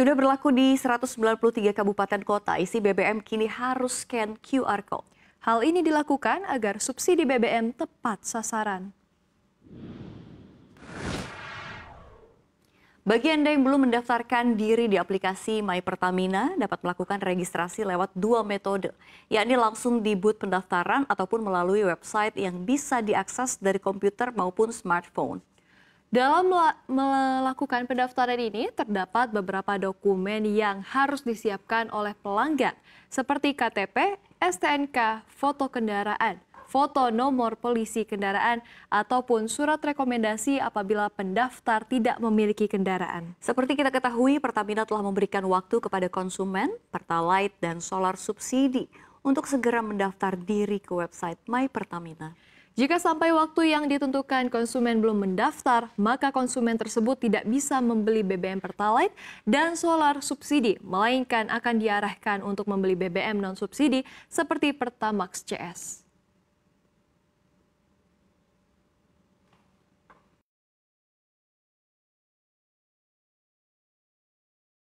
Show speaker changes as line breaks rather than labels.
Sudah berlaku di 193 kabupaten kota, isi BBM kini harus scan QR Code. Hal ini dilakukan agar subsidi BBM tepat sasaran. Bagi Anda yang belum mendaftarkan diri di aplikasi My Pertamina, dapat melakukan registrasi lewat dua metode, yakni langsung di booth pendaftaran ataupun melalui website yang bisa diakses dari komputer maupun smartphone. Dalam melakukan pendaftaran ini, terdapat beberapa dokumen yang harus disiapkan oleh pelanggan, seperti KTP, STNK, foto kendaraan, foto nomor polisi kendaraan, ataupun surat rekomendasi apabila pendaftar tidak memiliki kendaraan. Seperti kita ketahui, Pertamina telah memberikan waktu kepada konsumen, Pertalite, dan Solar Subsidi untuk segera mendaftar diri ke website My Pertamina. Jika sampai waktu yang ditentukan konsumen belum mendaftar, maka konsumen tersebut tidak bisa membeli BBM Pertalite dan solar subsidi, melainkan akan diarahkan untuk membeli BBM non-subsidi seperti Pertamax CS.